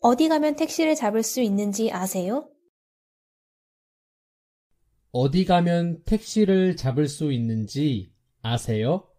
어디 가면 택시를 잡을 수 있는지 아세요? 어디 가면 택시를 잡을 수 있는지 아세요?